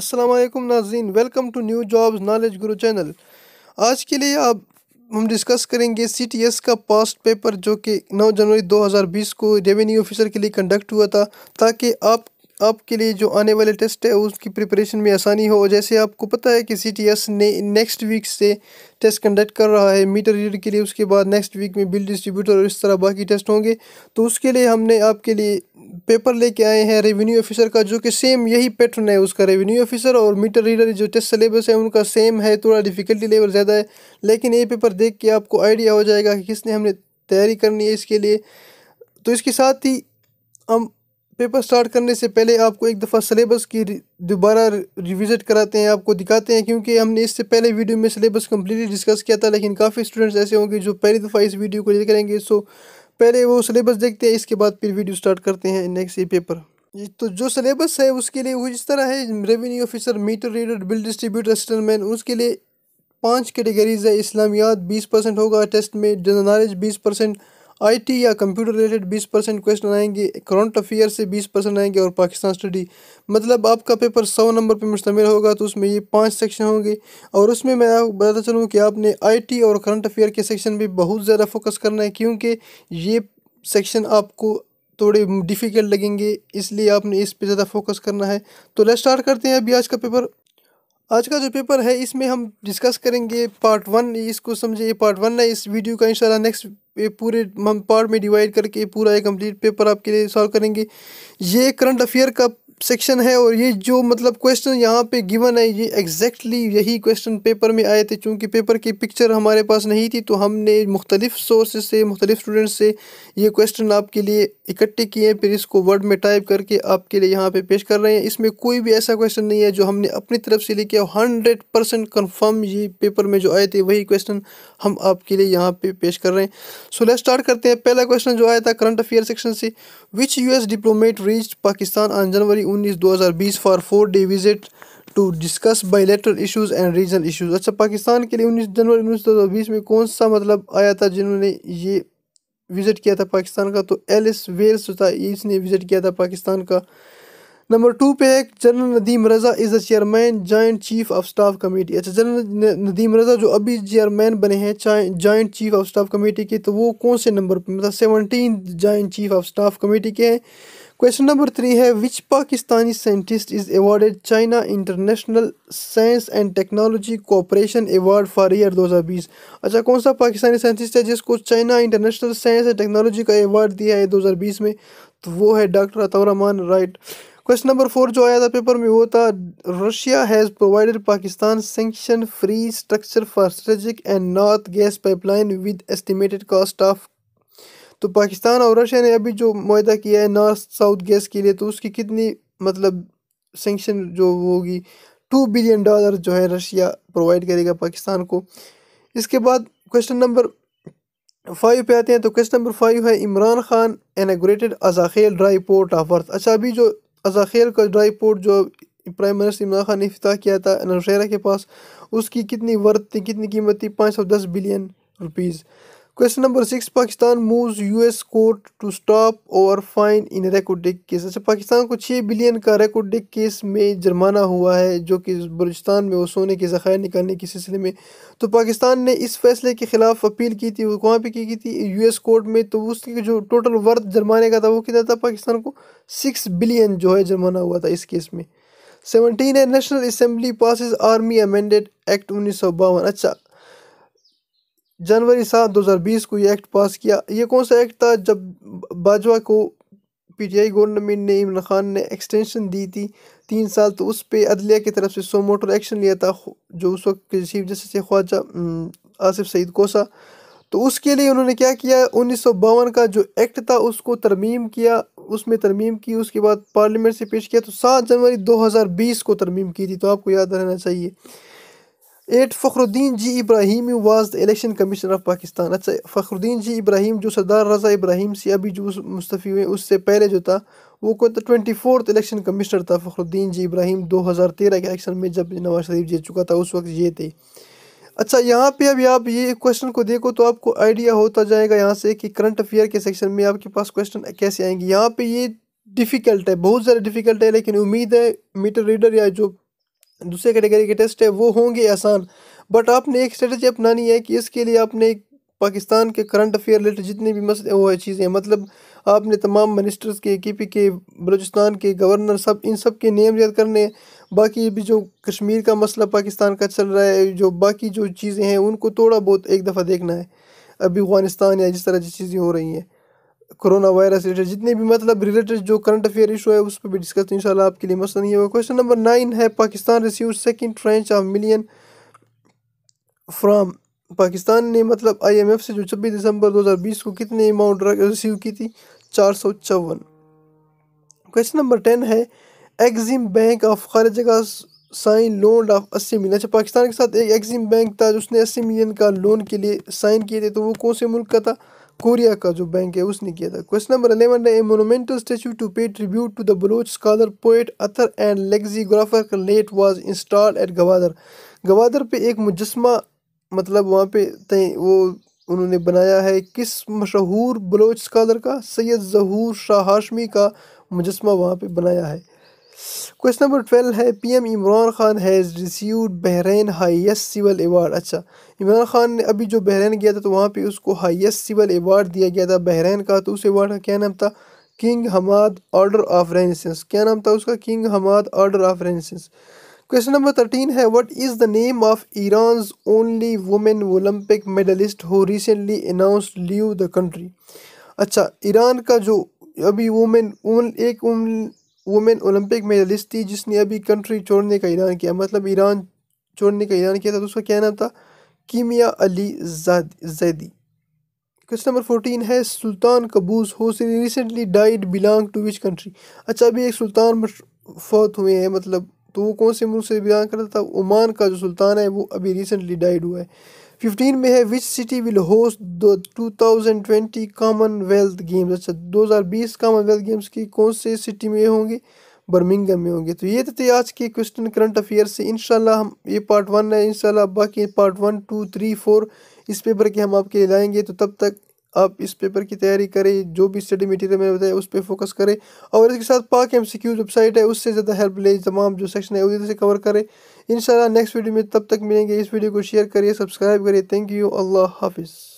السلام علیکم ناظرین welcome to new jobs knowledge guru channel آج کے لیے آپ ہم ڈسکس کریں گے سی ٹی ایس کا پاسٹ پیپر جو کہ نو جنوری دو ہزار بیس کو ریونیو آفیسر کے لیے کنڈکٹ ہوا تھا تاکہ آپ آپ کے لیے جو آنے والے ٹیسٹ ہے اس کی پریپریشن میں آسانی ہو جیسے آپ کو پتہ ہے کہ سی ٹی ایس نے نیکسٹ ویک سے ٹیسٹ کنڈکٹ کر رہا ہے میٹر ریڈر کے لیے اس کے بعد نیکسٹ ویک میں بل ڈسٹریبیوٹر اور اس طرح باقی ٹیسٹ ہوں گے تو اس کے لیے ہم نے آپ کے لیے پیپر لے کے آئے ہیں ریونیو آفیسر کا جو کہ سیم یہی پیٹرن ہے اس کا ریونیو آفیسر اور میٹر ریڈر جو ٹیسٹ سلیبس ہے ان کا سیم ہے تھوڑا ڈیفیکلٹی لیول زیادہ ہے لیکن یہ پیپر دیکھ کے آپ کو آئیڈیا ہو جائے گا کہ کس نے ہم نے تیاری کرنی ہے اس کے لیے تو اس کے ساتھ ہی ہم پیپر سٹارٹ کرنے سے پہلے آپ کو ایک دفعہ سلیبس کی دوبارہ ریوزٹ کراتے ہیں آپ کو دکھاتے ہیں کیونکہ ہم نے اس سے پہلے ویڈیو میں سلیبس کمپلیٹلی ڈسکس کیا تھا لیکن کافی اسٹوڈنٹس ایسے ہوں گے جو پہلی دفعہ اس ویڈیو کو کریں گے سو پہلے وہ سلیبس دیکھتے ہیں اس کے بعد پھر ویڈیو سٹارٹ کرتے ہیں نیکسٹ ای پیپر تو جو سلیبس ہے اس کے لیے وہ جس طرح ہے revenue officer meter reader bill distributor man اس کے لیے پانچ کیٹیگریز ہے اسلامیات بیس پرسنٹ ہوگا ٹیسٹ میں جنرل نالج بیس پرسنٹ آئی ٹی یا کمپیوٹر ریلیٹڈ بیس پرسینٹ کوشچن آئیں گے کرنٹ افیئر سے بیس پرسینٹ آئیں گے اور پاکستان اسٹڈی مطلب آپ کا پیپر سو نمبر پہ مشتمل ہوگا تو اس میں یہ پانچ سیکشن ہوں گے اور اس میں میں آپ کو بتاتا چلوں کہ آپ نے آئی ٹی اور کرنٹ افیئر کے سیکشن بھی بہت زیادہ فوکس کرنا ہے کیونکہ یہ سیکشن آپ کو تھوڑے ڈیفیکلٹ لگیں گے اس لیے آپ نے اس پہ زیادہ فوکس کرنا ہے تو لیٹ اسٹارٹ کرتے ہیں ابھی آج کا پیپر آج کا جو پیپر ہے اس میں ہم ڈسکس کریں گے پارٹ ون اس کو سمجھے یہ پارٹ ون ہے اس ویڈیو کا انشاءاللہ نیکسٹ پورے پارٹ میں ڈیوائیڈ کر کے پورا یہ کمپلیٹ پیپر آپ کے لیے سالو کریں گے یہ کرنٹ افیئر کا سیکشن ہے اور یہ جو مطلب کویشچن یہاں پہ گیون ہے یہ ایگزیکٹلی یہی کویشچن پیپر میں آئے تھے چونکہ پیپر کی پکچر ہمارے پاس نہیں تھی تو ہم نے مختلف سورسز سے مختلف اسٹوڈنٹس سے یہ کویشچن آپ کے لیے اکٹھے کیے ہیں پھر اس کو ورڈ میں ٹائپ کر کے آپ کے لیے یہاں پہ پیش کر رہے ہیں اس میں کوئی بھی ایسا کویشچن نہیں ہے جو ہم نے اپنی طرف سے کے ہنڈریڈ پرسینٹ کنفرم یہ پیپر میں جو آئے تھے وہی کویشچن ہم آپ کے لیے یہاں پہ پیش کر رہے ہیں سو لیٹ اسٹارٹ کرتے ہیں پہلا کویشچن جو آیا تھا کرنٹ افیئر سیکشن سے which U S diplomat reach Pakistan on جنوری انیس دو ہزار بیس for four day visit to discuss bilateral issues and regional issues اچھا پاکستان کے لیے انیس جنوری انیس دو ہزار بیس میں کون سا مطلب آیا تھا جنہوں نے یہ وزٹ کیا تھا پاکستان کا تو ایلس ویلس تھا اس نے وزٹ کیا تھا پاکستان کا نمبر ٹو پہ ہے general Nadeem Raza is the chairman joint chief of staff committee اچھا جنرل ندیم رضا جو ابھی چیئرمین بنے ہیں joint chief of staff committee کے تو وہ کون سے نمبر پہ مطلب seventeen joint chief of staff committee کے ہیں کوشچن نمبر تھری ہے which Pakistani scientist is awarded China international science and technology cooperation award for year دو ہزار بیس اچھا کون سا پاکستانی سائنٹسٹ ہے جس کو China international science and technology کا ایوارڈ دیا ہے دو ہزار بیس میں تو وہ ہے doctor Atta-ur-Rahman right question number four جو آیا تھا پیپر میں وہ تھا Russia has provided Pakistan sanction free structure for strategic and north gas pipeline with estimated cost of تو پاکستان اور رشیا نے ابھی جو معاہدہ کیا ہے نارتھ ساؤتھ گیس کے لیے تو اس کی کتنی مطلب سنکشن جو ہوگی ٹو بلین ڈالر جو ہے رشیا پرووائڈ کرے گا پاکستان کو اس کے بعد کوشچن نمبر فائیو پہ آتے ہیں تو کوشچن نمبر فائیو ہے Imran Khan inaugurated Azakhel dry port of worth اچھا ابھی جو ازاخیل کا ڈرائی پورٹ جو پرائم منسٹر عمران خان نے افتتاح کیا تھا کے پاس اس کی کتنی ورتھ تھی کتنی قیمت تھی پانچ سو دس billion rupees question six Pakistan moves U S court to stop اور فائن ان کیس اچھا پاکستان کو چھ بلین کا ڈک کیس میں جرمانہ ہوا ہے جو کہ بلوچستان میں وہ سونے کے ذخائر نکالنے کے سلسلے میں تو پاکستان نے اس فیصلے کے خلاف اپیل کی تھی وہ کہاں پہ کی کی تھی یو ایس کورٹ میں تو اس کے جو ٹوٹل ورد جرمانے کا تھا وہ کتنا تھا پاکستان کو سکس بلین جو ہے جرمانہ ہوا تھا اس کیس میں سیونٹین ہے national assembly passes army amended act انیس سو باون اچھا جنوری سات دو ہزار بیس کو یہ ایکٹ پاس کیا یہ کون سا ایکٹ تھا جب باجوہ کو پی ٹی آئی گورنمنٹ نے عمران خان نے ایکسٹینشن دی تھی تین سال تو اس پہ عدلیہ کی طرف سے سو موٹر ایکشن لیا تھا جو اس وقت کے چیف جسٹس خواجہ آصف سعید کوسا تو اس کے لیے انہوں نے کیا کیا انیس سو باون کا جو ایکٹ تھا اس کو ترمیم کیا اس میں ترمیم کی اس کے بعد پارلیمنٹ سے پیش کیا تو سات جنوری دو ہزار بیس کو ترمیم کی تھی تو آپ کو یاد رہنا چاہیے eight Fakhruddin G Ibrahim was the election commissioner of Pakistan اچھا فخر الدین جی ابراہیم جو سردار رضا ابراہیم سے ابھی جو مصطفی ہوئے اس سے پہلے جو تھا وہ تھا ٹوئنٹی فورتھ الیکشن کمشنر تھا فخر الدین جی ابراہیم دو ہزار تیرہ کے الیکشن میں جب نواز شریف جیت چکا تھا اس وقت یہ تھے اچھا یہاں پہ ابھی آپ یہ کویشن کو دیکھو تو آپ کو آئیڈیا ہوتا جائے گا یہاں سے کہ کرنٹ افیئر کے سیکشن میں آپ کے پاس کویشچن کیسے آئیں گے یہاں پہ یہ ڈیفیکلٹ ہے بہت زیادہ ڈیفیکلٹ ہے لیکن امید ہے میٹر ریڈر یا جو دوسرے کیٹیگری کے ٹیسٹ ہے وہ ہوں گے آسان بٹ آپ نے ایک اسٹریٹجی اپنانی ہے کہ اس کے لیے آپ نے پاکستان کے کرنٹ افیئر ریلیٹڈ جتنی بھی مسئلے وہ چیزیں ہیں مطلب آپ نے تمام منسٹرز کے کے پی کے بلوچستان کے گورنر سب ان سب کے نیم یاد کرنے باقی بھی جو کشمیر کا مسئلہ پاکستان کا چل رہا ہے جو باقی جو چیزیں ہیں ان کو تھوڑا بہت ایک دفعہ دیکھنا ہے ابھی افغانستان یا جس طرح جس جی چیزیں ہو رہی ہیں کرونا وائرس ریلیٹڈ جتنے بھی مطلب ریلیٹڈ جو کرنٹ افیئر ایشو ہے اس پہ بھی ڈسکس ان شاء اللہ آپ کے لیے مسئلہ نہیں ہوگا کوشچن نمبر نائن ہے Pakistan receive second trench of million from Pakistan نے مطلب آئی ایم ایف سے جو چھبیس دسمبر دو ہزار بیس کو کتنے اماؤنٹ ریسیو کی تھی چار سو چون کوشچن نمبر ٹین ہے ایگزیم بینک آف خارجہ سائن لون آف اسی ملین اچھا پاکستان کے ساتھ ایک ایگزیم بینک تھا جس نے اسی ملین کا لون کے لیے سائن کیے تھے تو وہ کون سے ملک کا تھا کوریا کا جو بینک ہے اس نے کیا تھا کوشچن نمبر الیون ہے a monumental statue to pay tribute to the Baloch scholar poet author and گرافر کا late was install at Gwadar Gwadar پہ ایک مجسمہ مطلب وہاں پہ وہ انہوں نے بنایا ہے کس مشہور بلوچ اسکالر کا سید ظہور شاہ ہاشمی کا مجسمہ وہاں پہ بنایا ہے کوشچن نمبر ٹویلو ہے P M Imran Khan has received Bahrain highest civil award اچھا عمران خان نے ابھی جو بحرین گیا تھا تو وہاں پہ اس کو ہائیسٹ سیول ایوارڈ دیا گیا تھا بحرین کا تو اس ایوارڈ کا کیا نام تھا king Hamad order of renaissance کیا نام تھا اس کا king Hamad order of renaissance question number thirteen ہے what is the name of Iran's only woman Olympic medalist who recently announce leave the country اچھا ایران کا جو ابھی وومن ایک وومن اولمپک میڈلسٹ تھی جس نے ابھی کنٹری چھوڑنے کا اعلان کیا مطلب ایران چھوڑنے کا اعلان کیا تھا تو اس کا کہنا تھا Kimia question number fourteen ہے سلطان قبوس حسین recently died belong to which country اچھا ابھی ایک سلطان فوت ہوئے ہیں مطلب تو وہ کون سے ملک سے بیان کرتا تھا عمان کا جو سلطان ہے وہ ابھی ریسنٹلی ڈائیڈ ہوا ہے ففٹین میں ہے وچ سٹی ول ہوسٹ دو two thousand twenty commonwealth games اچھا دو ہزار بیس کامن ویلتھ گیمز کی کون سے سٹی میں ہوں گے برمنگم میں ہوں گے تو یہ تو تھے آج کے کوشچن کرنٹ افیئر سے ان شاء اللہ ہم یہ پارٹ ون ہے ان شاء اللہ باقی part one two three four اس پیپر کے ہم آپ کے لائیں گے تو تب تک آپ اس پیپر کی تیاری کریں جو بھی اسٹڈی میٹیریل میں نے بتایا اس پہ فوکس کریں اور اس کے ساتھ پاک سی سیکیوز ویب سائٹ ہے اس سے زیادہ ہیلپ لے تمام جو سیکشن ہے وہ ادھر سے کور کریں انشاءاللہ نیکسٹ ویڈیو میں تب تک ملیں گے اس ویڈیو کو شیئر کریے سبسکرائب کریے تھینک یو اللہ حافظ